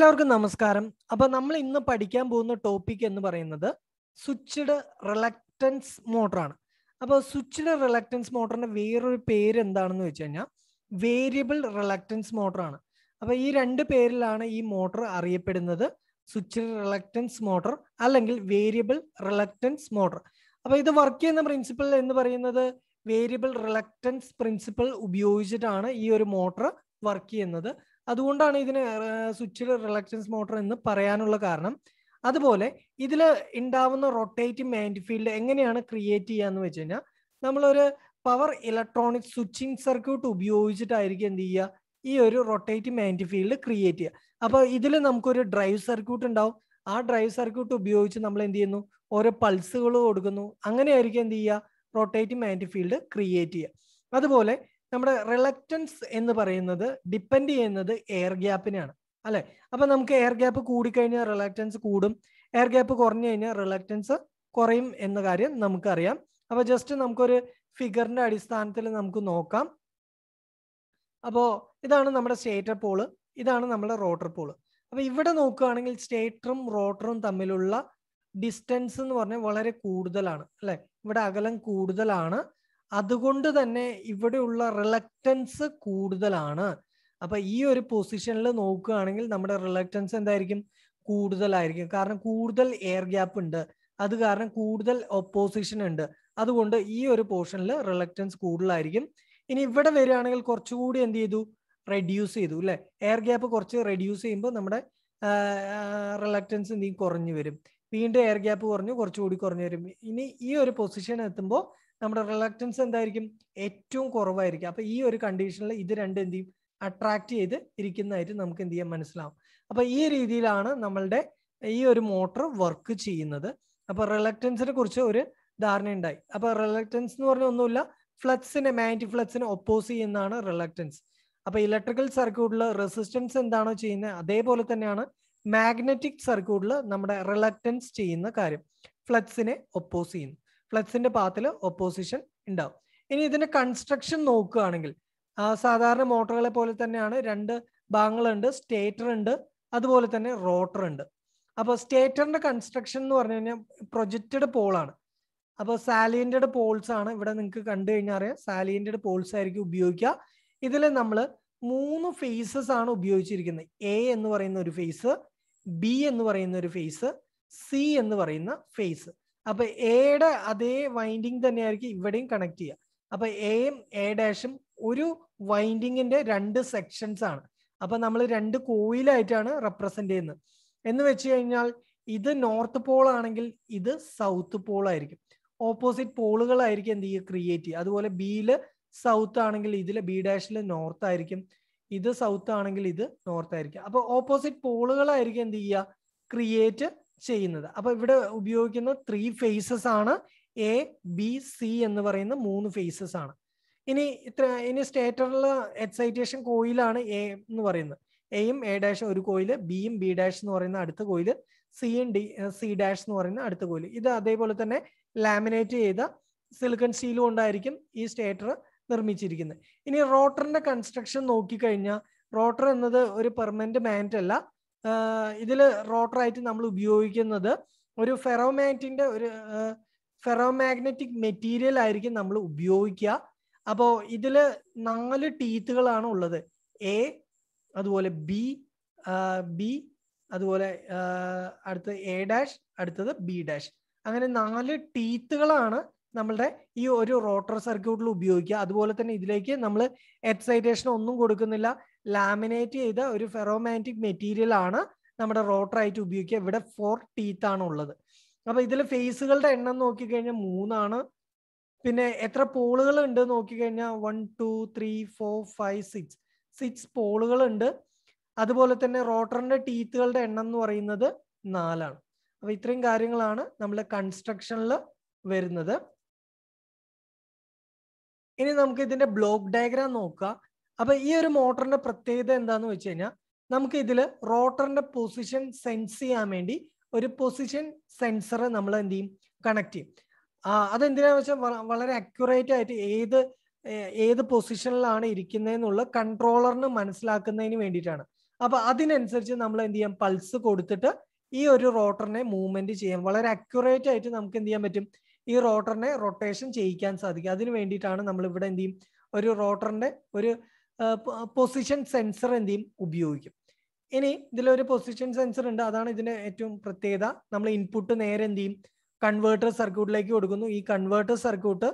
എല്ലാവർക്കും നമസ്കാരം അപ്പൊ നമ്മൾ ഇന്ന് പഠിക്കാൻ പോകുന്ന ടോപ്പിക് എന്ന് പറയുന്നത് സ്വിച്ച്ഡ് റിലക്റ്റൻസ് മോട്ടറാണ് അപ്പോൾ സ്വിച്ച്ഡ് റിലക്റ്റൻസ് മോട്ടറിന്റെ വേറൊരു പേര് എന്താണെന്ന് വെച്ച് കഴിഞ്ഞാൽ വേരിയബിൾ റിലക്റ്റൻസ് മോട്ടറാണ് അപ്പോൾ ഈ രണ്ട് പേരിലാണ് ഈ മോട്ടർ അറിയപ്പെടുന്നത് സ്വിച്ച്ഡ് റിലക്റ്റൻസ് മോട്ടർ അല്ലെങ്കിൽ വേരിയബിൾ റിലക്റ്റൻസ് മോട്ടർ അപ്പോൾ ഇത് വർക്ക് ചെയ്യുന്ന പ്രിൻസിപ്പിൾ എന്ന് പറയുന്നത് വേരിയബിൾ റിലക്റ്റൻസ് പ്രിൻസിപ്പിൾ ഉപയോഗിച്ചിട്ടാണ് ഈ ഒരു മോട്ടർ വർക്ക് ചെയ്യുന്നത് അതുകൊണ്ടാണ് ഇതിന് സ്വിച്ചിൽ റിലക്റ്റൻസ് മോട്ടർ എന്ന് പറയാനുള്ള കാരണം അതുപോലെ ഇതിൽ ഉണ്ടാവുന്ന റൊട്ടേറ്റിംഗ് മാൻഡ് ഫീൽഡ് എങ്ങനെയാണ് ക്രിയേറ്റ് ചെയ്യാന്ന് വെച്ച് കഴിഞ്ഞാൽ നമ്മളൊരു പവർ ഇലക്ട്രോണിക് സ്വിച്ചിങ് സർക്യൂട്ട് ഉപയോഗിച്ചിട്ടായിരിക്കും എന്ത് ചെയ്യുക ഈ ഒരു റൊട്ടേറ്റ് മാൻഡ് ഫീൽഡ് ക്രിയേറ്റ് ചെയ്യുക അപ്പോൾ ഇതിൽ നമുക്കൊരു ഡ്രൈവ് സർക്യൂട്ട് ഉണ്ടാവും ആ ഡ്രൈവ് സർക്യൂട്ട് ഉപയോഗിച്ച് നമ്മൾ എന്ത് ചെയ്യുന്നു ഓരോ പൾസുകൾ കൊടുക്കുന്നു അങ്ങനെയായിരിക്കും എന്ത് ചെയ്യുക റൊട്ടേറ്റ് മാൻഡ് ഫീൽഡ് ക്രിയേറ്റ് ചെയ്യുക അതുപോലെ നമ്മുടെ റിലക്റ്റൻസ് എന്ന് പറയുന്നത് ഡിപ്പെൻഡ് ചെയ്യുന്നത് എയർ ഗ്യാപ്പിനെയാണ് അല്ലെ അപ്പൊ നമുക്ക് എയർ ഗ്യാപ്പ് കൂടിക്കഴിഞ്ഞാൽ റിലക്റ്റൻസ് കൂടും എയർ ഗ്യാപ്പ് കുറഞ്ഞു കഴിഞ്ഞാൽ റിലക്റ്റൻസ് കുറയും എന്ന കാര്യം നമുക്കറിയാം അപ്പൊ ജസ്റ്റ് നമുക്കൊരു ഫിഗറിന്റെ അടിസ്ഥാനത്തിൽ നമുക്ക് നോക്കാം അപ്പോൾ ഇതാണ് നമ്മുടെ സ്റ്റേറ്റർ പോള് ഇതാണ് നമ്മുടെ റോട്ടർ പോള് അപ്പോൾ ഇവിടെ നോക്കുകയാണെങ്കിൽ സ്റ്റേറ്ററും റോട്ടറും തമ്മിലുള്ള ഡിസ്റ്റൻസ് എന്ന് പറഞ്ഞാൽ വളരെ കൂടുതലാണ് അല്ലെ ഇവിടെ അകലം കൂടുതലാണ് അതുകൊണ്ട് തന്നെ ഇവിടെയുള്ള റിലക്റ്റൻസ് കൂടുതലാണ് അപ്പൊ ഈ ഒരു പൊസിഷനിൽ നോക്കുകയാണെങ്കിൽ നമ്മുടെ റിലക്റ്റൻസ് എന്തായിരിക്കും കൂടുതലായിരിക്കും കാരണം കൂടുതൽ എയർ ഗ്യാപ്പ് ഉണ്ട് അത് കാരണം കൂടുതൽ ഒപ്പോസിഷൻ ഉണ്ട് അതുകൊണ്ട് ഈ ഒരു പോർഷനിൽ റിലക്റ്റൻസ് കൂടുതലായിരിക്കും ഇനി ഇവിടെ വരികയാണെങ്കിൽ കുറച്ചുകൂടി എന്ത് ചെയ്തു റെഡ്യൂസ് ചെയ്തു അല്ലെ എയർ ഗ്യാപ്പ് കുറച്ച് റെഡ്യൂസ് ചെയ്യുമ്പോൾ നമ്മുടെ റിലക്റ്റൻസ് എന്തെങ്കിലും കുറഞ്ഞു വരും വീണ്ടും എയർ ഗ്യാപ്പ് കുറഞ്ഞു കുറച്ചുകൂടി കുറഞ്ഞു വരും ഇനി ഈ ഒരു പൊസിഷൻ എത്തുമ്പോൾ നമ്മുടെ റിലക്റ്റൻസ് എന്തായിരിക്കും ഏറ്റവും കുറവായിരിക്കും അപ്പൊ ഈ ഒരു കണ്ടീഷനിൽ ഇത് രണ്ട് എന്ത് ചെയ്യും അട്രാക്ട് ചെയ്ത് ഇരിക്കുന്നതായിട്ട് നമുക്ക് എന്ത് ചെയ്യാൻ മനസ്സിലാവും അപ്പൊ ഈ രീതിയിലാണ് നമ്മളുടെ ഈ ഒരു മോട്ടർ വർക്ക് ചെയ്യുന്നത് അപ്പൊ റിലക്റ്റൻസിനെ കുറിച്ച് ഒരു ഉണ്ടായി അപ്പൊ റിലക്റ്റൻസ് എന്ന് പറഞ്ഞ ഒന്നുമില്ല ഫ്ലക്സിനെ മാഗ്നറ്റിക് ഫ്ലക്സിനെ ഒപ്പോസ് ചെയ്യുന്നതാണ് റിലക്റ്റൻസ് അപ്പൊ ഇലക്ട്രിക്കൽ സർക്യൂട്ടിൽ റെസിസ്റ്റൻസ് എന്താണോ ചെയ്യുന്നത് അതേപോലെ തന്നെയാണ് മാഗ്നറ്റിക് സർക്യൂട്ടിൽ നമ്മുടെ റിലക്റ്റൻസ് ചെയ്യുന്ന കാര്യം ഫ്ലക്സിനെ ഒപ്പോസ് ചെയ്യുന്നു ഫ്ലക്സിന്റെ പാത്തിൽ ഒപ്പോസിഷൻ ഉണ്ടാവും ഇനി ഇതിന്റെ കൺസ്ട്രക്ഷൻ നോക്കുകയാണെങ്കിൽ സാധാരണ മോട്ടറുകളെ പോലെ തന്നെയാണ് രണ്ട് ഭാഗങ്ങളുണ്ട് സ്റ്റേറ്റർ ഉണ്ട് അതുപോലെ തന്നെ റോട്ടർ ഉണ്ട് അപ്പോൾ സ്റ്റേറ്ററിന്റെ കൺസ്ട്രക്ഷൻ എന്ന് പറഞ്ഞു കഴിഞ്ഞാൽ പ്രൊജക്റ്റഡ് പോളാണ് അപ്പോൾ സാലിയൻറ്റഡ് പോൾസ് ആണ് ഇവിടെ നിങ്ങൾക്ക് കണ്ടു കഴിഞ്ഞാൽ അറിയാം സാലിയൻറ്റഡ് പോൾസ് ആയിരിക്കും ഉപയോഗിക്കുക ഇതിൽ നമ്മൾ മൂന്ന് ഫേസസ് ആണ് ഉപയോഗിച്ചിരിക്കുന്നത് എ എന്ന് പറയുന്ന ഒരു ഫേസ് ബി എന്ന് പറയുന്ന ഒരു ഫേസ് സി എന്ന് പറയുന്ന ഫേസ് അപ്പൊ എയുടെ അതേ വൈൻഡിങ് തന്നെയായിരിക്കും ഇവിടെയും കണക്ട് ചെയ്യുക അപ്പൊ എയും എ ഡാഷും ഒരു വൈൻഡിങ്ങിന്റെ രണ്ട് സെക്ഷൻസ് ആണ് അപ്പൊ നമ്മൾ രണ്ട് കോയിലായിട്ടാണ് റെപ്രസെന്റ് ചെയ്യുന്നത് എന്ന് വെച്ച് കഴിഞ്ഞാൽ ഇത് നോർത്ത് പോൾ ആണെങ്കിൽ ഇത് സൗത്ത് പോൾ ആയിരിക്കും ഓപ്പോസിറ്റ് പോളുകളായിരിക്കും എന്ത് ചെയ്യുക ക്രിയേറ്റ് ചെയ്യുക അതുപോലെ ബിയില് സൗത്ത് ആണെങ്കിൽ ഇതില് ബി ഡാഷിൽ നോർത്ത് ആയിരിക്കും ഇത് സൗത്ത് ആണെങ്കിൽ ഇത് നോർത്ത് ആയിരിക്കും അപ്പോൾ ഓപ്പോസിറ്റ് പോളുകളായിരിക്കും എന്ത് ചെയ്യുക ക്രിയേറ്റ് ചെയ്യുന്നത് അപ്പൊ ഇവിടെ ഉപയോഗിക്കുന്ന ത്രീ ഫേസസ് ആണ് എ ബി സി എന്ന് പറയുന്ന മൂന്ന് ഫേസസ് ആണ് ഇനി ഇത്ര ഇനി സ്റ്റേറ്ററിലെ എക്സൈറ്റേഷൻ കോയിലാണ് എ എന്ന് പറയുന്നത് എയും എ ഡാഷും ഒരു കോയില് ബിയും ബി ഡാഷ് എന്ന് പറയുന്ന അടുത്ത കോയില് സിയും ഡി സി ഡാഷ് എന്ന് പറയുന്ന അടുത്ത കോയില് ഇത് അതേപോലെ തന്നെ ലാമിനേറ്റ് ചെയ്ത സിലിക്കൺ സ്റ്റീൽ കൊണ്ടായിരിക്കും ഈ സ്റ്റേറ്റർ നിർമ്മിച്ചിരിക്കുന്നത് ഇനി റോട്ടറിന്റെ കൺസ്ട്രക്ഷൻ നോക്കിക്കഴിഞ്ഞാൽ റോട്ടർ എന്നത് ഒരു പെർമനന്റ് മാനറ്റ് അല്ല ഇതിൽ റോട്ടറായിട്ട് നമ്മൾ ഉപയോഗിക്കുന്നത് ഒരു ഫെറോമാറ്റിന്റെ ഒരു ഫെറോമാഗ്നറ്റിക് മെറ്റീരിയൽ ആയിരിക്കും നമ്മൾ ഉപയോഗിക്കുക അപ്പോൾ ഇതിൽ നാല് ടീത്തുകളാണ് ഉള്ളത് എ അതുപോലെ ബി ബി അതുപോലെ അടുത്തത് എ ഡാഷ് അടുത്തത് ബി ഡാഷ് അങ്ങനെ നാല് ടീത്തുകളാണ് നമ്മളുടെ ഈ ഒരു റോട്ടർ സർക്യൂട്ടിൽ ഉപയോഗിക്കുക അതുപോലെ തന്നെ ഇതിലേക്ക് നമ്മൾ എക്സൈറ്റേഷൻ ഒന്നും കൊടുക്കുന്നില്ല ലാമിനേറ്റ് ചെയ്ത ഒരു ഫെറോമാറ്റിക് മെറ്റീരിയൽ ആണ് നമ്മുടെ റോട്ടറായിട്ട് ഉപയോഗിക്കുക ഇവിടെ ഫോർ ടീത്ത് ആണ് ഉള്ളത് അപ്പൊ ഇതിൽ ഫേസുകളുടെ എണ്ണം നോക്കിക്കഴിഞ്ഞാൽ മൂന്നാണ് പിന്നെ എത്ര പോളുകൾ ഉണ്ട് നോക്കിക്കഴിഞ്ഞാൽ one two three four five six six പോളുകൾ ഉണ്ട് അതുപോലെ തന്നെ റോട്ടറിന്റെ ടീത്തുകളുടെ എണ്ണം എന്ന് പറയുന്നത് നാലാണ് അപ്പൊ ഇത്രയും കാര്യങ്ങളാണ് നമ്മൾ കൺസ്ട്രക്ഷനിൽ വരുന്നത് ഇനി നമുക്ക് ഇതിന്റെ ബ്ലോക്ക് ഡയഗ്രാം നോക്കാം അപ്പൊ ഈ ഒരു മോട്ടറിന്റെ പ്രത്യേകത എന്താന്ന് വെച്ച് കഴിഞ്ഞാൽ നമുക്ക് ഇതിൽ റോട്ടറിന്റെ പൊസിഷൻ സെൻസ് ചെയ്യാൻ വേണ്ടി ഒരു പൊസിഷൻ സെൻസർ നമ്മൾ എന്ത് ചെയ്യും കണക്ട് ചെയ്യും അതെന്തിനാന്ന് വെച്ചാൽ വളരെ അക്യുറേറ്റ് ആയിട്ട് ഏത് ഏത് പൊസിഷനിലാണ് ഇരിക്കുന്നതെന്നുള്ള കൺട്രോളറിന് മനസ്സിലാക്കുന്നതിന് വേണ്ടിയിട്ടാണ് അപ്പൊ അതിനനുസരിച്ച് നമ്മൾ എന്ത് ചെയ്യാം പൾസ് കൊടുത്തിട്ട് ഈ ഒരു റോട്ടറിനെ മൂവ്മെന്റ് ചെയ്യാം വളരെ അക്യുറേറ്റ് ആയിട്ട് നമുക്ക് എന്ത് ചെയ്യാൻ പറ്റും ഈ റോട്ടറിനെ റൊട്ടേഷൻ ചെയ്യിക്കാൻ സാധിക്കും അതിന് വേണ്ടിയിട്ടാണ് നമ്മൾ ഇവിടെ എന്ത് ചെയ്യും ഒരു റോട്ടറിന്റെ ഒരു പൊസിഷൻ സെൻസർ എന്ത് ചെയ്യും ഉപയോഗിക്കും ഇനി ഇതിലൊരു പൊസിഷൻ സെൻസർ ഉണ്ട് അതാണ് ഇതിന് ഏറ്റവും പ്രത്യേകത നമ്മൾ ഇൻപുട്ട് നേരെ എന്ത് ചെയ്യും കൺവേർട്ടർ സർക്യൂട്ടിലേക്ക് കൊടുക്കുന്നു ഈ കൺവേർട്ടർ സർക്യൂട്ട്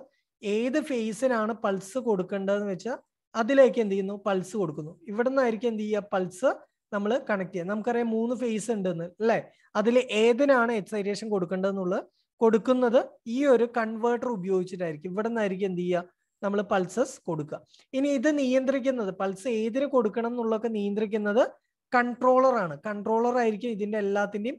ഏത് ഫേസിനാണ് പൾസ് കൊടുക്കേണ്ടതെന്ന് വെച്ചാൽ അതിലേക്ക് എന്ത് ചെയ്യുന്നു പൾസ് കൊടുക്കുന്നു ഇവിടെ നിന്നായിരിക്കും എന്ത് ചെയ്യുക പൾസ് നമ്മൾ കണക്ട് ചെയ്യുക നമുക്കറിയാം മൂന്ന് ഫേസ് ഉണ്ടെന്ന് അല്ലേ അതിൽ ഏതിനാണ് എക്സൈറ്റേഷൻ കൊടുക്കേണ്ടതെന്നുള്ളത് കൊടുക്കുന്നത് ഈ ഒരു കൺവേർട്ടർ ഉപയോഗിച്ചിട്ടായിരിക്കും ഇവിടെ നിന്നായിരിക്കും എന്ത് ചെയ്യുക നമ്മൾ പൾസസ് കൊടുക്കുക ഇനി ഇത് നിയന്ത്രിക്കുന്നത് പൾസ് ഏതിന് കൊടുക്കണം എന്നുള്ളതൊക്കെ നിയന്ത്രിക്കുന്നത് കൺട്രോളർ ആണ് കൺട്രോളർ ആയിരിക്കും ഇതിൻ്റെ എല്ലാത്തിൻ്റെയും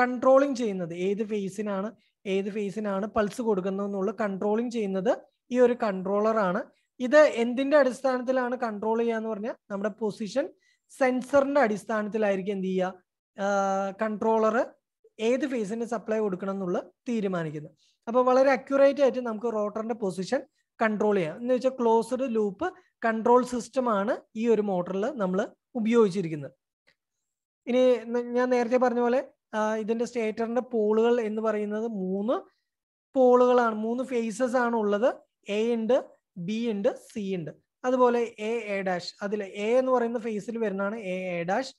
കൺട്രോളിങ് ചെയ്യുന്നത് ഏത് ഫേസിനാണ് ഏത് ഫേസിനാണ് പൾസ് കൊടുക്കുന്നത് എന്നുള്ള കൺട്രോളിങ് ചെയ്യുന്നത് ഈ ഒരു കൺട്രോളർ ആണ് ഇത് എന്തിന്റെ അടിസ്ഥാനത്തിലാണ് കൺട്രോൾ ചെയ്യുക എന്ന് പറഞ്ഞാൽ നമ്മുടെ പൊസിഷൻ സെൻസറിന്റെ അടിസ്ഥാനത്തിലായിരിക്കും എന്ത് ചെയ്യുക കൺട്രോളർ ഏത് ഫേസിന് സപ്ലൈ കൊടുക്കണം എന്നുള്ള തീരുമാനിക്കുന്നത് അപ്പോൾ വളരെ അക്യുറേറ്റ് ആയിട്ട് നമുക്ക് റോട്ടറിന്റെ പൊസിഷൻ കൺട്രോൾ ചെയ്യാം എന്ന് വെച്ചാൽ ക്ലോസ്ഡ് ലൂപ്പ് കൺട്രോൾ സിസ്റ്റം ആണ് ഈ ഒരു മോട്ടറിൽ നമ്മൾ ഉപയോഗിച്ചിരിക്കുന്നത് ഇനി ഞാൻ നേരത്തെ പറഞ്ഞ പോലെ ഇതിന്റെ സ്റ്റേറ്ററിന്റെ പോളുകൾ എന്ന് പറയുന്നത് മൂന്ന് പോളുകളാണ് മൂന്ന് ഫേസസ് ആണ് ഉള്ളത് എ ഉണ്ട് ബി ഉണ്ട് സി ഉണ്ട് അതുപോലെ എ എ ഡാഷ് അതിൽ എ എന്ന് പറയുന്ന ഫേസിൽ വരുന്നതാണ് എ എ ഡാഷ്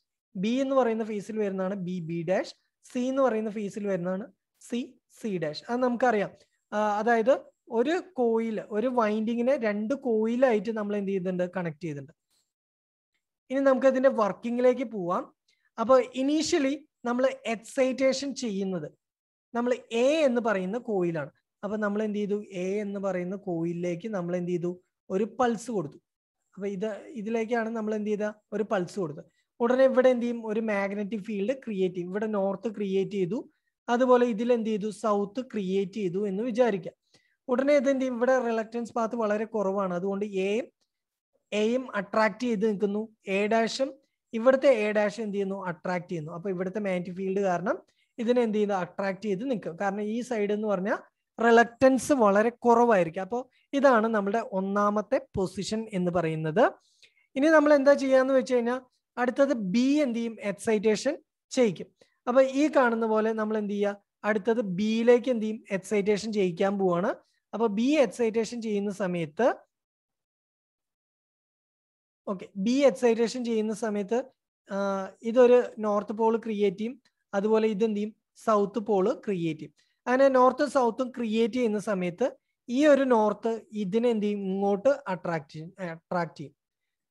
ബി എന്ന് പറയുന്ന ഫേസിൽ വരുന്നതാണ് ബി ബി ഡാഷ് സി എന്ന് പറയുന്ന ഫേസിൽ വരുന്നതാണ് സി സി ഡാഷ് അത് നമുക്കറിയാം അതായത് ഒരു കോയിൽ ഒരു വൈൻഡിങ്ങിനെ രണ്ട് കോയിലായിട്ട് നമ്മൾ എന്ത് ചെയ്യുന്നുണ്ട് കണക്ട് ചെയ്യുന്നുണ്ട് ഇനി നമുക്ക് അതിന്റെ വർക്കിംഗിലേക്ക് പോവാം അപ്പോൾ ഇനീഷ്യലി നമ്മൾ എക്സൈറ്റേഷൻ ചെയ്യുന്നത് നമ്മൾ എ എന്ന് പറയുന്ന കോയിലാണ് അപ്പൊ നമ്മൾ എന്ത് ചെയ്തു എ എന്ന് പറയുന്ന കോയിലേക്ക് നമ്മൾ എന്ത് ചെയ്തു ഒരു പൾസ് കൊടുത്തു അപ്പൊ ഇത് ഇതിലേക്കാണ് നമ്മൾ എന്ത് ചെയ്ത ഒരു പൾസ് കൊടുത്തത് ഉടനെ ഇവിടെ എന്ത് ചെയ്യും ഒരു മാഗ്നറ്റിക് ഫീൽഡ് ക്രിയേറ്റ് ചെയ്യും ഇവിടെ നോർത്ത് ക്രിയേറ്റ് ചെയ്തു അതുപോലെ ഇതിൽ എന്ത് ചെയ്തു സൗത്ത് ക്രിയേറ്റ് ചെയ്തു എന്ന് വിചാരിക്കാം ഉടനെ ഇതിന്റെ ഇവിടെ റിലക്റ്റൻസ് പാത്ത് വളരെ കുറവാണ് അതുകൊണ്ട് എയും എയും അട്രാക്ട് ചെയ്ത് നിൽക്കുന്നു എ ഡാഷും ഇവിടുത്തെ എ ഡാഷ് എന്ത് ചെയ്യുന്നു അട്രാക്ട് ചെയ്യുന്നു അപ്പൊ ഇവിടുത്തെ മാഗ്നറ്റിക് ഫീൽഡ് കാരണം ഇതിനെ എന്ത് ചെയ്യുന്നു അട്രാക്ട് ചെയ്ത് നിൽക്കും കാരണം ഈ സൈഡ് എന്ന് പറഞ്ഞാൽ റിലക്റ്റൻസ് വളരെ കുറവായിരിക്കും അപ്പോൾ ഇതാണ് നമ്മുടെ ഒന്നാമത്തെ പൊസിഷൻ എന്ന് പറയുന്നത് ഇനി നമ്മൾ എന്താ ചെയ്യാന്ന് വെച്ച് കഴിഞ്ഞാൽ അടുത്തത് ബി എന്ത് ചെയ്യും എക്സൈറ്റേഷൻ ചെയ്യിക്കും അപ്പൊ ഈ കാണുന്ന പോലെ നമ്മൾ എന്ത് ചെയ്യുക അടുത്തത് ബിയിലേക്ക് എന്ത് ചെയ്യും എക്സൈറ്റേഷൻ ചെയ്യിക്കാൻ പോവാണ് അപ്പൊ ബി എക്സൈറ്റേഷൻ ചെയ്യുന്ന സമയത്ത് ഓക്കെ ബി എക്സൈറ്റേഷൻ ചെയ്യുന്ന സമയത്ത് ഇതൊരു നോർത്ത് പോൾ ക്രിയേറ്റ് ചെയ്യും അതുപോലെ ഇതെന്ത് ചെയ്യും സൗത്ത് പോള് ക്രിയേറ്റ് ചെയ്യും അങ്ങനെ നോർത്തും സൗത്തും ക്രിയേറ്റ് ചെയ്യുന്ന സമയത്ത് ഈ ഒരു നോർത്ത് ഇതിനെ എന്ത് ചെയ്യും ഇങ്ങോട്ട് അട്രാക്ട് ചെയ്യും അട്രാക്ട് ചെയ്യും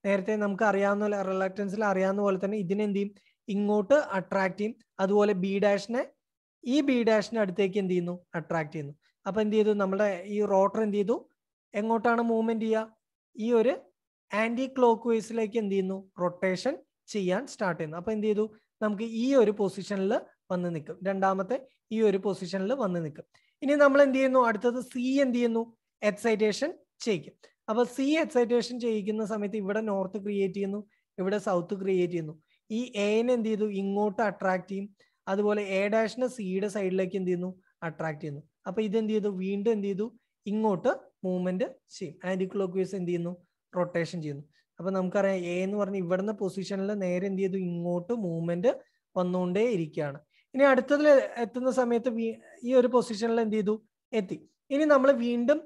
നേരത്തെ നമുക്ക് അറിയാവുന്ന റിലക്റ്റൻസിൽ അറിയാവുന്ന പോലെ തന്നെ ഇതിനെ എന്ത് ചെയ്യും ഇങ്ങോട്ട് അട്രാക്ട് ചെയ്യും അതുപോലെ ബി ഡാഷിനെ ഈ ബി ഡാഷിന്റെ അടുത്തേക്ക് എന്ത് ചെയ്യുന്നു അട്രാക്ട് ചെയ്യുന്നു അപ്പോൾ എന്ത് ചെയ്തു നമ്മുടെ ഈ റോട്ടർ എന്ത് ചെയ്തു എങ്ങോട്ടാണ് മൂവ്മെന്റ് ചെയ്യുക ഈ ഒരു ആന്റി ക്ലോക്ക് വൈസിലേക്ക് എന്ത് ചെയ്യുന്നു റൊട്ടേഷൻ ചെയ്യാൻ സ്റ്റാർട്ട് ചെയ്യുന്നു അപ്പോൾ എന്ത് ചെയ്തു നമുക്ക് ഈ ഒരു പൊസിഷനിൽ വന്ന് നിൽക്കും രണ്ടാമത്തെ ഈ ഒരു പൊസിഷനിൽ വന്ന് നിൽക്കും ഇനി നമ്മൾ എന്ത് ചെയ്യുന്നു അടുത്തത് സി എന്ത് ചെയ്യുന്നു എക്സൈറ്റേഷൻ ചെയ്യിക്കും അപ്പോൾ സി എക്സൈറ്റേഷൻ ചെയ്യിക്കുന്ന സമയത്ത് ഇവിടെ നോർത്ത് ക്രിയേറ്റ് ചെയ്യുന്നു ഇവിടെ സൗത്ത് ക്രിയേറ്റ് ചെയ്യുന്നു ഈ എനെ എന്ത് ചെയ്തു ഇങ്ങോട്ട് അട്രാക്ട് ചെയ്യും അതുപോലെ എ ഡാഷിന് സിയുടെ സൈഡിലേക്ക് എന്ത് ചെയ്യുന്നു അട്രാക്ട് ചെയ്യുന്നു അപ്പൊ ഇതെന്ത് ചെയ്തു വീണ്ടും എന്ത് ചെയ്തു ഇങ്ങോട്ട് മൂവ്മെന്റ് ചെയ്യും ആന്റി ക്ലോക്ക്വൈസ് എന്ത് ചെയ്യുന്നു റൊട്ടേഷൻ ചെയ്യുന്നു അപ്പൊ നമുക്കറിയാം എ എന്ന് പറഞ്ഞ ഇവിടുന്ന് പൊസിഷനിൽ നേരെ എന്ത് ചെയ്തു ഇങ്ങോട്ട് മൂവ്മെന്റ് വന്നുകൊണ്ടേ ഇരിക്കുകയാണ് ഇനി അടുത്തതിൽ എത്തുന്ന സമയത്ത് ഈ ഒരു പൊസിഷനിൽ എന്ത് ചെയ്തു എത്തി ഇനി നമ്മൾ വീണ്ടും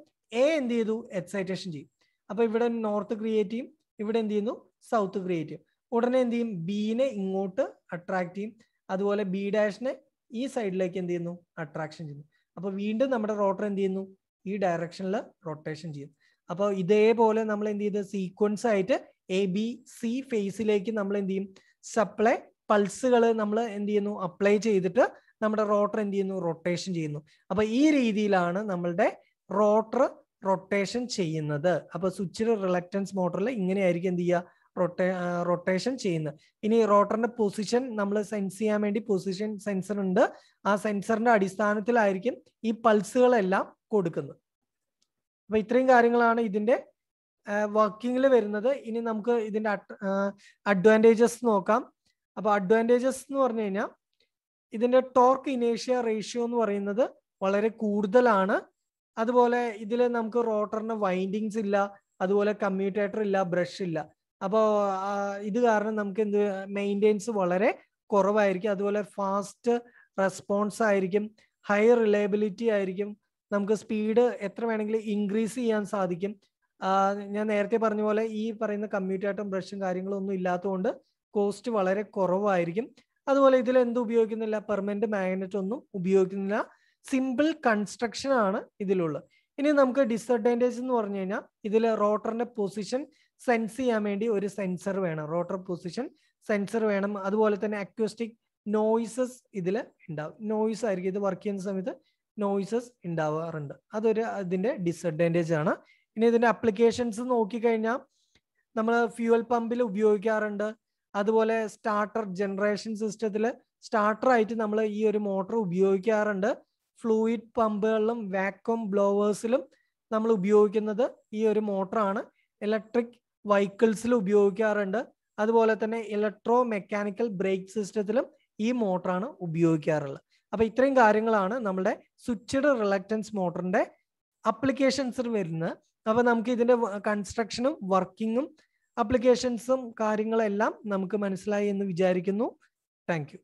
എ എന്ത് ചെയ്തു എക്സൈറ്റേഷൻ ചെയ്യും അപ്പൊ ഇവിടെ നോർത്ത് ക്രിയേറ്റ് ചെയ്യും ഇവിടെ എന്ത് ചെയ്യുന്നു സൗത്ത് ക്രിയേറ്റ് ചെയ്യും ഉടനെ എന്ത് ചെയ്യും ബിനെ ഇങ്ങോട്ട് അട്രാക്ട് ചെയ്യും അതുപോലെ ബി ഡാഷിനെ ഈ സൈഡിലേക്ക് എന്ത് ചെയ്യുന്നു അട്രാക്ഷൻ ചെയ്യുന്നു അപ്പോൾ വീണ്ടും നമ്മുടെ റോട്ടർ എന്ത് ചെയ്യുന്നു ഈ ഡയറക്ഷനിൽ റൊട്ടേഷൻ ചെയ്യും അപ്പോൾ ഇതേപോലെ നമ്മൾ എന്ത് ചെയ്ത് സീക്വൻസ് ആയിട്ട് എ ബി സി ഫേസിലേക്ക് നമ്മൾ എന്ത് ചെയ്യും സപ്ലൈ പൾസുകൾ നമ്മൾ എന്ത് ചെയ്യുന്നു അപ്ലൈ ചെയ്തിട്ട് നമ്മുടെ റോട്ടർ എന്ത് ചെയ്യുന്നു റൊട്ടേഷൻ ചെയ്യുന്നു അപ്പോൾ ഈ രീതിയിലാണ് നമ്മളുടെ റോട്ടർ റൊട്ടേഷൻ ചെയ്യുന്നത് അപ്പോൾ സ്വിച്ചിൽ റിലക്റ്റൻസ് മോട്ടറിൽ ഇങ്ങനെയായിരിക്കും എന്ത് ചെയ്യുക റൊട്ടേ റൊട്ടേഷൻ ചെയ്യുന്നത് ഇനി റോട്ടറിന്റെ പൊസിഷൻ നമ്മൾ സെൻസ് ചെയ്യാൻ വേണ്ടി പൊസിഷൻ സെൻസർ ഉണ്ട് ആ സെൻസറിന്റെ അടിസ്ഥാനത്തിലായിരിക്കും ഈ പൾസുകളെല്ലാം കൊടുക്കുന്നത് അപ്പൊ ഇത്രയും കാര്യങ്ങളാണ് ഇതിന്റെ വർക്കിങ്ങിൽ വരുന്നത് ഇനി നമുക്ക് ഇതിന്റെ അഡ്വാൻറ്റേജസ് നോക്കാം അപ്പൊ അഡ്വാൻറ്റേജസ് എന്ന് പറഞ്ഞു കഴിഞ്ഞാൽ ഇതിന്റെ ടോർക്ക് ഇനേഷ്യ റേഷ്യോ എന്ന് പറയുന്നത് വളരെ കൂടുതലാണ് അതുപോലെ ഇതിൽ നമുക്ക് റോട്ടറിന് വൈൻഡിങ്സ് ഇല്ല അതുപോലെ കമ്മ്യൂട്ടേറ്റർ ഇല്ല ബ്രഷ് ഇല്ല അപ്പോ ഇത് കാരണം നമുക്ക് എന്ത് മെയിൻറ്റെയിൻസ് വളരെ കുറവായിരിക്കും അതുപോലെ ഫാസ്റ്റ് റെസ്പോൺസ് ആയിരിക്കും ഹൈ റിലയബിലിറ്റി ആയിരിക്കും നമുക്ക് സ്പീഡ് എത്ര വേണമെങ്കിലും ഇൻക്രീസ് ചെയ്യാൻ സാധിക്കും ഞാൻ നേരത്തെ പറഞ്ഞ പോലെ ഈ പറയുന്ന കമ്മ്യൂട്ടേറ്റം ബ്രഷും കാര്യങ്ങളും ഒന്നും ഇല്ലാത്തതുകൊണ്ട് കോസ്റ്റ് വളരെ കുറവായിരിക്കും അതുപോലെ ഇതിൽ എന്ത് ഉപയോഗിക്കുന്നില്ല പെർമനന്റ് മാഗ്നറ്റ് ഒന്നും ഉപയോഗിക്കുന്നില്ല സിമ്പിൾ കൺസ്ട്രക്ഷൻ ആണ് ഇതിലുള്ളത് ഇനി നമുക്ക് ഡിസ്അഡ്വാൻറ്റേജ് എന്ന് പറഞ്ഞു കഴിഞ്ഞാൽ ഇതിൽ റോട്ടറിന്റെ പൊസിഷൻ സെൻസ് ചെയ്യാൻ വേണ്ടി ഒരു സെൻസർ വേണം റോട്ടർ പൊസിഷൻ സെൻസർ വേണം അതുപോലെ തന്നെ അക്വസ്റ്റിക് നോയിസസ് ഇതിൽ ഉണ്ടാവും നോയിസ് ആയിരിക്കും ഇത് വർക്ക് ചെയ്യുന്ന സമയത്ത് നോയിസസ് ഉണ്ടാവാറുണ്ട് അതൊരു അതിൻ്റെ ഡിസഡ്വാൻറ്റേജ് ആണ് ഇനി ഇതിൻ്റെ അപ്ലിക്കേഷൻസ് നോക്കിക്കഴിഞ്ഞാൽ നമ്മൾ ഫ്യൂവൽ പമ്പിൽ ഉപയോഗിക്കാറുണ്ട് അതുപോലെ സ്റ്റാർട്ടർ ജനറേഷൻ സിസ്റ്റത്തിൽ സ്റ്റാർട്ടറായിട്ട് നമ്മൾ ഈ ഒരു മോട്ടർ ഉപയോഗിക്കാറുണ്ട് ഫ്ലൂയിഡ് പമ്പുകളിലും വാക്വം ബ്ലോവേഴ്സിലും നമ്മൾ ഉപയോഗിക്കുന്നത് ഈ ഒരു മോട്ടറാണ് ഇലക്ട്രിക് വെഹിക്കിൾസിൽ ഉപയോഗിക്കാറുണ്ട് അതുപോലെ തന്നെ ഇലക്ട്രോ മെക്കാനിക്കൽ ബ്രേക്ക് സിസ്റ്റത്തിലും ഈ മോട്ടറാണ് ഉപയോഗിക്കാറുള്ളത് അപ്പൊ ഇത്രയും കാര്യങ്ങളാണ് നമ്മുടെ സ്വിച്ചഡ് റിലക്റ്റൻസ് മോട്ടറിന്റെ അപ്ലിക്കേഷൻസിൽ വരുന്നത് അപ്പൊ നമുക്ക് ഇതിന്റെ കൺസ്ട്രക്ഷനും വർക്കിങ്ങും അപ്ലിക്കേഷൻസും കാര്യങ്ങളെല്ലാം നമുക്ക് മനസ്സിലായി എന്ന് വിചാരിക്കുന്നു താങ്ക്